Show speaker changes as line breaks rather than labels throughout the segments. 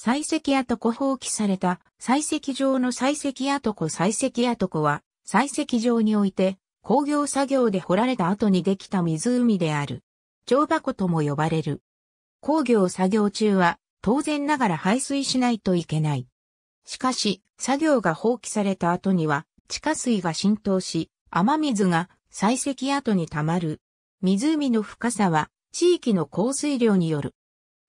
採石跡湖放棄された採石場の採石跡湖採石跡湖は採石場において工業作業で掘られた後にできた湖である。蝶箱とも呼ばれる。工業作業中は当然ながら排水しないといけない。しかし、作業が放棄された後には地下水が浸透し、雨水が採石跡に溜まる。湖の深さは地域の降水量による。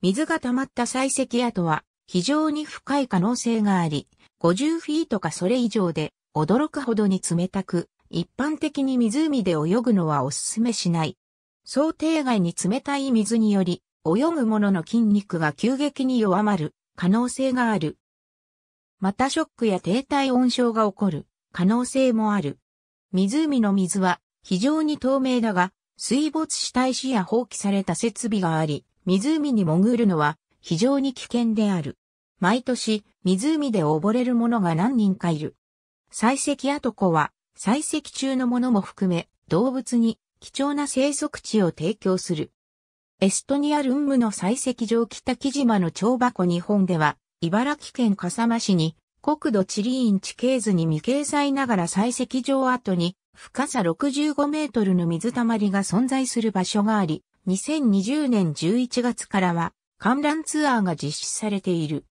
水が溜まった採石跡は非常に深い可能性があり、50フィートかそれ以上で驚くほどに冷たく、一般的に湖で泳ぐのはおすすめしない。想定外に冷たい水により、泳ぐ者の筋肉が急激に弱まる可能性がある。またショックや低体温症が起こる可能性もある。湖の水は非常に透明だが、水没した石や放棄された設備があり、湖に潜るのは非常に危険である。毎年、湖で溺れる者が何人かいる。採石跡湖は、採石中のものも含め、動物に貴重な生息地を提供する。エストニアルンムの採石場北木島の蝶箱日本では、茨城県笠間市に国土地理院地形図に未掲載ながら採石場跡に深さ65メートルの水たまりが存在する場所があり、2020年11月からは観覧ツアーが実施されている。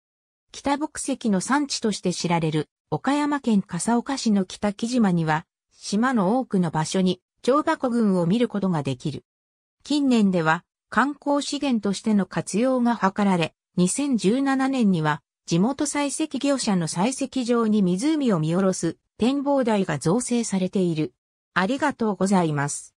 北北石の産地として知られる岡山県笠岡市の北木島には、島の多くの場所に長箱群を見ることができる。近年では観光資源としての活用が図られ、2017年には地元採石業者の採石場に湖を見下ろす展望台が造成されている。ありがとうございます。